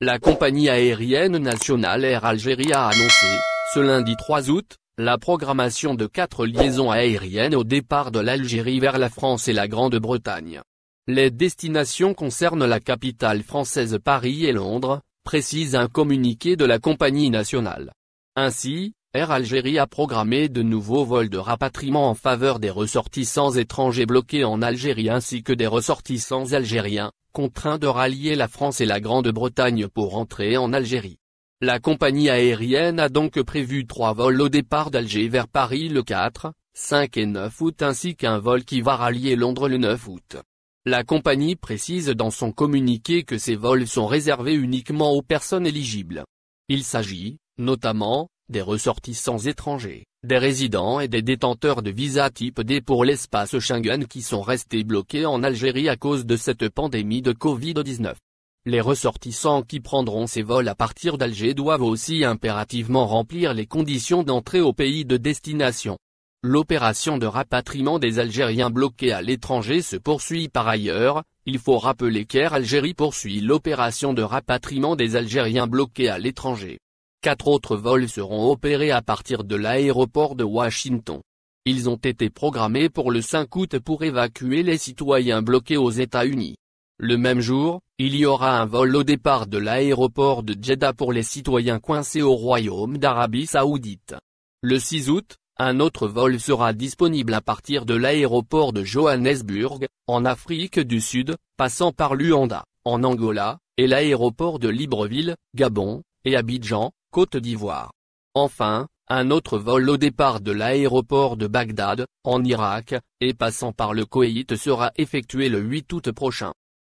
La compagnie aérienne nationale Air Algérie a annoncé, ce lundi 3 août, la programmation de quatre liaisons aériennes au départ de l'Algérie vers la France et la Grande-Bretagne. Les destinations concernent la capitale française Paris et Londres, précise un communiqué de la compagnie nationale. Ainsi, Air Algérie a programmé de nouveaux vols de rapatriement en faveur des ressortissants étrangers bloqués en Algérie ainsi que des ressortissants algériens, contraints de rallier la France et la Grande-Bretagne pour rentrer en Algérie. La compagnie aérienne a donc prévu trois vols au départ d'Alger vers Paris le 4, 5 et 9 août ainsi qu'un vol qui va rallier Londres le 9 août. La compagnie précise dans son communiqué que ces vols sont réservés uniquement aux personnes éligibles. Il s'agit, notamment, des ressortissants étrangers, des résidents et des détenteurs de visa type D pour l'espace Schengen qui sont restés bloqués en Algérie à cause de cette pandémie de Covid-19. Les ressortissants qui prendront ces vols à partir d'Alger doivent aussi impérativement remplir les conditions d'entrée au pays de destination. L'opération de rapatriement des Algériens bloqués à l'étranger se poursuit par ailleurs, il faut rappeler qu'Air Algérie poursuit l'opération de rapatriement des Algériens bloqués à l'étranger. Quatre autres vols seront opérés à partir de l'aéroport de Washington. Ils ont été programmés pour le 5 août pour évacuer les citoyens bloqués aux États-Unis. Le même jour, il y aura un vol au départ de l'aéroport de Jeddah pour les citoyens coincés au Royaume d'Arabie Saoudite. Le 6 août, un autre vol sera disponible à partir de l'aéroport de Johannesburg, en Afrique du Sud, passant par Luanda, en Angola, et l'aéroport de Libreville, Gabon, et Abidjan, Côte d'Ivoire. Enfin, un autre vol au départ de l'aéroport de Bagdad, en Irak, et passant par le Koweït sera effectué le 8 août prochain.